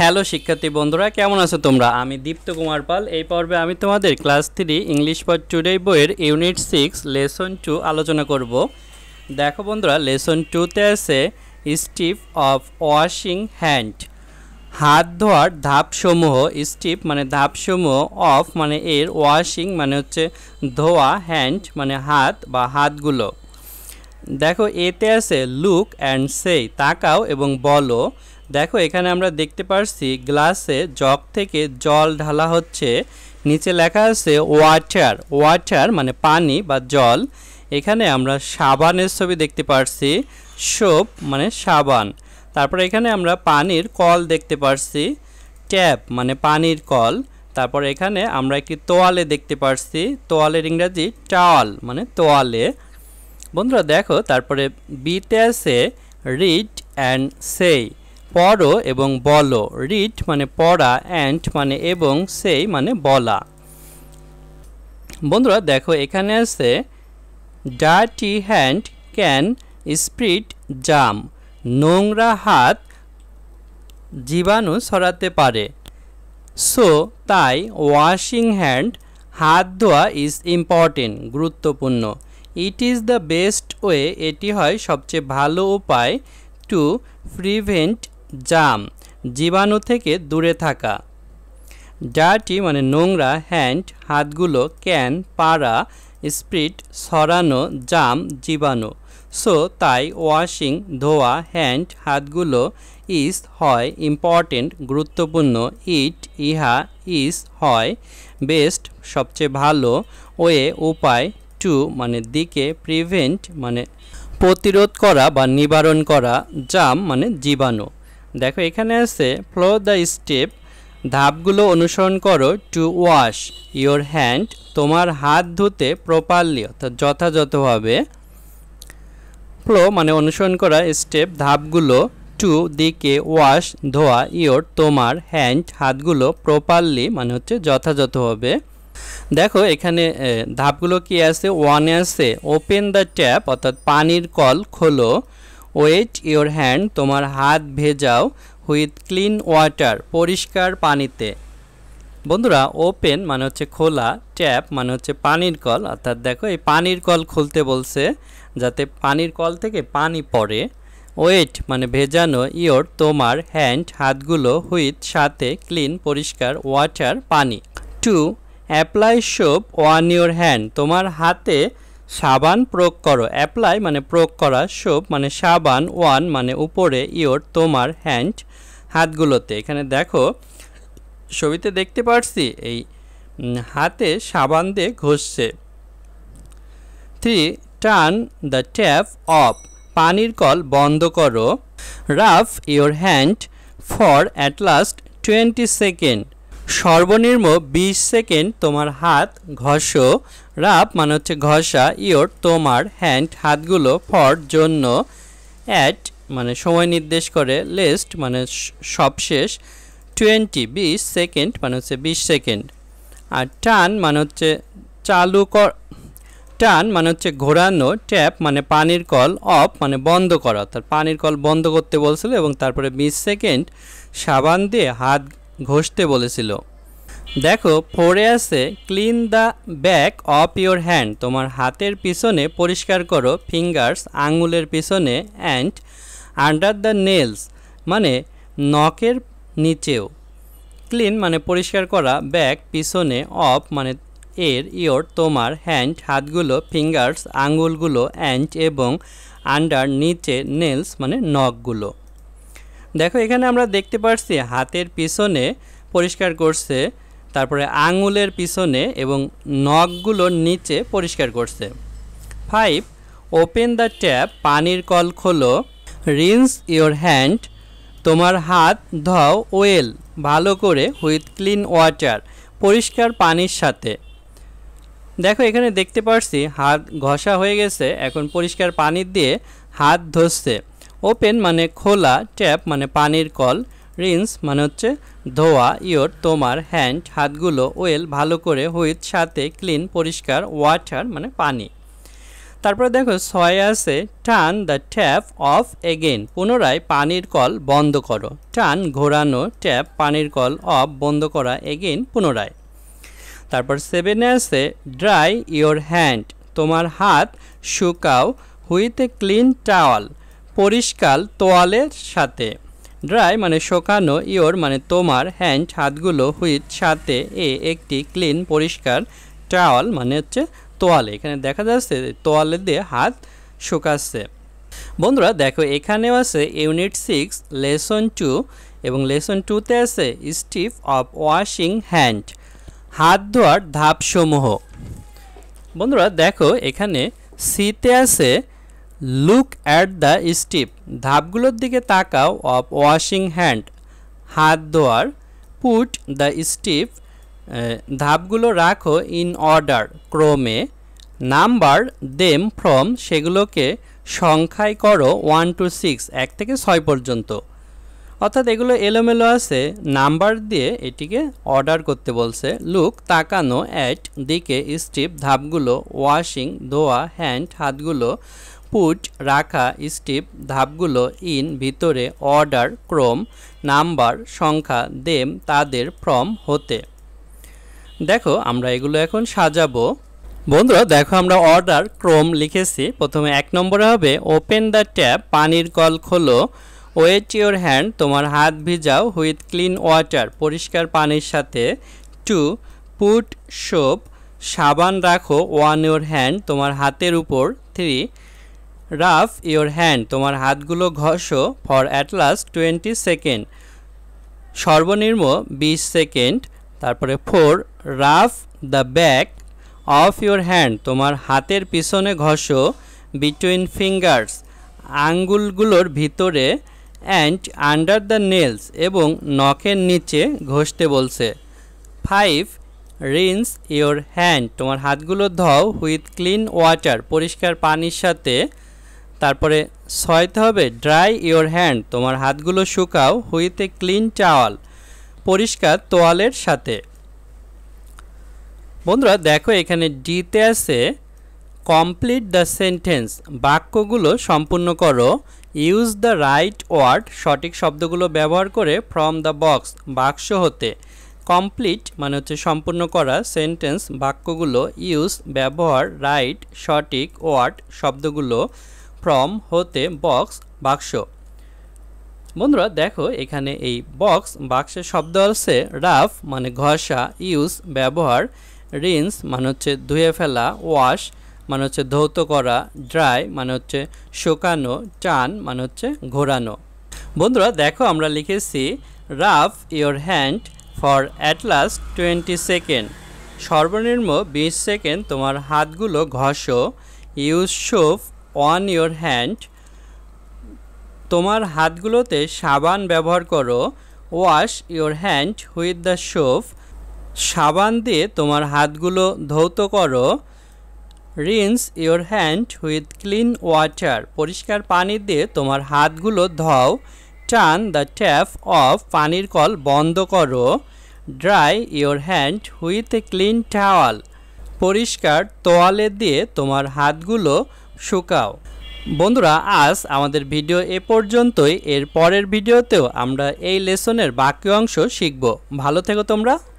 hello শিক্ষার্থী বন্ধুরা কেমন আছো তোমরা আমি দীপ্ত কুমার পাল এই পর্বে আমি তোমাদের class three English for today বইয়ের ইউনিট সিক্স লেসন টু আলোচনা করব দেখো বন্ধুরা লেসন টুতে আছে স্টিপ অফ ওয়াশিং হ্যান্ড হাত ধোয়ার ধাপসমূহ স্টিপ মানে ধাপসমূহ অফ মানে এর ওয়াশিং মানে হচ্ছে ধোয়া হ্যান্ড মানে হাত বা হাতগুলো দেখো এতে আছে লুক অ্যান্ড সেই তাকাও এবং বলো দেখো এখানে আমরা দেখতে পারছি গ্লাসে জগ থেকে জল ঢালা হচ্ছে নিচে লেখা আছে ওয়াটার ওয়াটার মানে পানি বা জল এখানে আমরা সাবানের ছবি দেখতে পারছি সোপ মানে সাবান তারপরে এখানে আমরা পানির কল দেখতে পারছি ট্যাপ মানে পানির কল তারপর এখানে আমরা একটি তোয়ালে দেখতে পারছি তোয়ালের ইংরাজি টাওয়াল মানে তোয়ালে বন্ধুরা দেখো তারপরে বিতে আছে রিড অ্যান্ড সেই পড়ো এবং বলো রিড মানে পড়া অ্যান্ড মানে এবং সেই মানে বলা বন্ধুরা দেখো এখানে আছে dirty hand can spread germ নোংরা হাত জীবাণু সরাতে পারে সো তাই ওয়াশিং হ্যান্ড হাত ধোয়া ইজ ইম্পর্টেন্ট গুরুত্বপূর্ণ it is the best way এটি হয় সবচেয়ে ভালো উপায় টু প্রিভেন্ট জাম জীবাণু থেকে দূরে থাকা ডার্টি মানে নোংরা হ্যান্ড হাতগুলো ক্যান পাড়া স্প্রিট সরানো জাম জীবাণু সো তাই ওয়াশিং ধোয়া হ্যান্ড হাতগুলো ইজ হয় ইম্পর্টেন্ট গুরুত্বপূর্ণ ইট ইহা ইস হয় বেস্ট সবচেয়ে ভালো ওয়ে উপায় টু মানে দিকে প্রিভেন্ট মানে প্রতিরোধ করা বা নিবারণ করা জাম মানে জীবাণু দেখো এখানে আছে ফ্লো দ্য স্টেপ ধাপগুলো অনুসরণ করো টু ওয়াশ ইওর হ্যান্ড তোমার হাত ধুতে প্রপারলি অর্থাৎ যথাযথভাবে ফ্লো মানে অনুসরণ করা স্টেপ ধাপগুলো টু দিকে ওয়াশ ধোয়া ইওর তোমার হ্যান্ড হাতগুলো প্রপারলি মানে হচ্ছে যথাযথভাবে দেখো এখানে ধাপগুলো কি আছে ওয়ানে আছে ওপেন দ্য ট্যাপ অর্থাৎ পানির কল খোলো ওয়েট ইওর হ্যান্ড তোমার হাত ভেজাও হুইথ ক্লিন ওয়াটার পরিষ্কার পানিতে বন্ধুরা ওপেন মানে হচ্ছে খোলা ট্যাপ মানে হচ্ছে পানির কল অর্থাৎ দেখো এই পানির কল খুলতে বলছে যাতে পানির কল থেকে পানি পড়ে ওয়েট মানে ভেজানো ইয়োর তোমার হ্যান্ড হাতগুলো হুইথ সাথে ক্লিন পরিষ্কার ওয়াটার পানি two apply soap on your hand তোমার হাতে সাবান প্রয়োগ করো অ্যাপ্লাই মানে প্রয়োগ করা সোপ মানে সাবান ওয়ান মানে উপরে ইয়োর তোমার হ্যান্ড হাতগুলোতে এখানে দেখো ছবিতে দেখতে পারছি এই হাতে সাবান দিয়ে ঘষছে three turn the tap off পানির কল বন্ধ করো rub your hand for at least twenty second সর্বনিম্ন বিশ সেকেন্ড তোমার হাত ঘষ রাপ মানে হচ্ছে ঘষা ইয়োর তোমার হ্যান্ড হাতগুলো ফর জন্য অ্যাট মানে সময় নির্দেশ করে লেস্ট মানে সবশেষ টোয়েন্টি বিশ সেকেন্ড মানে হচ্ছে বিশ সেকেন্ড আর টান মানে হচ্ছে চালু কর টান মানে হচ্ছে ঘোরানো ট্যাপ মানে পানির কল অফ মানে বন্ধ করা অর্থাৎ পানির কল বন্ধ করতে বলছিল এবং তারপরে বিশ সেকেন্ড সাবান দিয়ে হাত ঘষতে বলেছিল দেখো ফোরে আছে clean the back of your hand তোমার হাতের পিছনে পরিষ্কার করো ফিঙ্গার্স আঙুলের পিছনে অ্যান্ড আন্ডার দ্য নেলস মানে নখের নিচেও ক্লিন মানে পরিষ্কার করা ব্যাক পিছনে অফ মানে এর ইয়োর তোমার হ্যান্ড হাতগুলো ফিঙ্গার্স আঙুলগুলো অ্যান্ড এবং আন্ডার নিচে নেলস মানে নখগুলো দেখো এখানে আমরা দেখতে পাচ্ছি হাতের পিছনে পরিষ্কার করছে তারপরে আঙুলের পিছনে এবং নখগুলোর নিচে পরিষ্কার করছে ফাইভ ওপেন দ্য ট্যাপ পানির কল খোলো রিন্স ইওর হ্যান্ড তোমার হাত ধও ওয়েল ভালো করে হুইথ ক্লিন ওয়াটার পরিষ্কার পানির সাথে দেখো এখানে দেখতে পাচ্ছি হাত ঘষা হয়ে গেছে এখন পরিষ্কার পানি দিয়ে হাত ধসছে ওপেন মানে খোলা ট্যাপ মানে পানির কল রিন্স মানে হচ্ছে ধোয়া ইয়োর তোমার হ্যান্ড হাতগুলো ওয়েল ভালো করে হুইথ সাথে ক্লিন পরিষ্কার ওয়াটার মানে পানি তারপরে দেখো ছয় আছে টান দ্য ট্যাপ অফ এগেন পুনরায় পানির কল বন্ধ করো টান ঘোরানো ট্যাপ পানির কল অফ বন্ধ করা এগেন পুনরায় তারপর সেভেনে আছে ড্রাই ইয়োর হ্যান্ড তোমার হাত শুকাও হুইথ এ ক্লিন টাওয়াল পরিষ্কার তোয়ালের সাথে ড্রাই মানে শোকানো ইয়োর মানে তোমার হ্যান্ড হাতগুলো হুইথ সাথে এ একটি ক্লিন পরিষ্কার টাওয়াল মানে হচ্ছে তোয়ালে এখানে দেখা যাচ্ছে তোয়ালে দিয়ে হাত শুকাচ্ছে বন্ধুরা দেখো এখানেও আছে ইউনিট সিক্স লেসন টু এবং লেসন টুতে আছে স্টিপ অফ ওয়াশিং হ্যান্ড হাত ধোয়ার ধাপসমূহ বন্ধুরা দেখো এখানে সিতে আছে লুক অ্যাট দ্য স্টিপ ধাপগুলোর দিকে তাকাও অফ ওয়াশিং হ্যান্ড হাত ধোয়ার পুট দ্য স্টিপ ধাপগুলো রাখো ইন অর্ডার ক্রমে নাম্বার দেম ফ্রম সেগুলোকে সংখ্যায় করো ওয়ান টু সিক্স এক থেকে ছয় পর্যন্ত অর্থাৎ এগুলো এলোমেলো আছে নাম্বার দিয়ে এটিকে অর্ডার করতে বলছে লুক তাকানো অ্যাট দিকে স্ট্রিপ ধাপগুলো ওয়াশিং ধোয়া হ্যান্ড হাতগুলো পুট রাখা স্টিপ ধাপগুলো ইন ভিতরে অর্ডার ক্রম নাম্বার সংখ্যা দেম তাদের ফ্রম হতে দেখো আমরা এগুলো এখন সাজাবো বন্ধুরা দেখো আমরা অর্ডার ক্রোম লিখেছি প্রথমে এক নম্বরে হবে ওপেন দ্য ট্যাপ পানির কল খোলো ওয়েট ইওর হ্যান্ড তোমার হাত ভিজাও হুইথ ক্লিন ওয়াটার পরিষ্কার পানির সাথে টু পুট সোপ সাবান রাখো ওয়ান ইওর হ্যান্ড তোমার হাতের উপর থ্রি রাফ ইওর হ্যান্ড তোমার হাতগুলো ঘষো for at least twenty second সর্বনিম্ন বিশ সেকেন্ড তারপরে four rub the back of your hand তোমার হাতের পিছনে ঘষো বিটুইন ফিঙ্গার্স আঙ্গুলগুলোর ভিতরে অ্যান্ড আন্ডার দ্য নেলস এবং নখের নিচে ঘষতে বলছে ফাইভ রিন্স ইওর হ্যান্ড তোমার হাতগুলো ধও হুইথ ক্লিন ওয়াটার পরিষ্কার পানির সাথে তারপরে ছয়তে হবে ড্রাই ইওর হ্যান্ড তোমার হাতগুলো শুকাও হুইতে ক্লিন টাওয়াল পরিষ্কার তোয়ালের সাথে বন্ধুরা দেখো এখানে ডিতে আছে কমপ্লিট দ্য সেন্টেন্স বাক্যগুলো সম্পূর্ণ করো ইউজ দ্য রাইট ওয়ার্ড সঠিক শব্দগুলো ব্যবহার করে ফ্রম দ্য বক্স বাক্স হতে কমপ্লিট মানে হচ্ছে সম্পূর্ণ করা সেন্টেন্স বাক্যগুলো ইউজ ব্যবহার রাইট সঠিক ওয়ার্ড শব্দগুলো ফ্রম হতে বক্স বাক্স বন্ধুরা দেখো এখানে এই বক্স বাক্সের শব্দ আছে রাফ মানে ঘষা ইউজ ব্যবহার রিন্স মানে হচ্ছে ধুয়ে ফেলা ওয়াশ মানে হচ্ছে ধৌত করা ড্রাই মানে হচ্ছে শুকানো টান মানে হচ্ছে ঘোরানো বন্ধুরা দেখো আমরা লিখেছি rub your hand for at twenty second সর্বনিম্ন বিশ সেকেন্ড তোমার হাতগুলো ঘষো use soap on your hand তোমার হাতগুলোতে সাবান ব্যবহার করো wash your hand with the soap সাবান দিয়ে তোমার হাতগুলো ধৌত করো rinse your hand with clean water পরিষ্কার পানি দিয়ে তোমার হাতগুলো ধোও টান দ্য ট্যাপ অফ পানির কল বন্ধ করো dry your hand with a clean towel পরিষ্কার তোয়ালে দিয়ে তোমার হাতগুলো শুকাও বন্ধুরা আজ আমাদের ভিডিও এ পর্যন্তই এর পরের ভিডিওতেও আমরা এই লেসনের বাকি অংশ শিখব ভালো থেকো তোমরা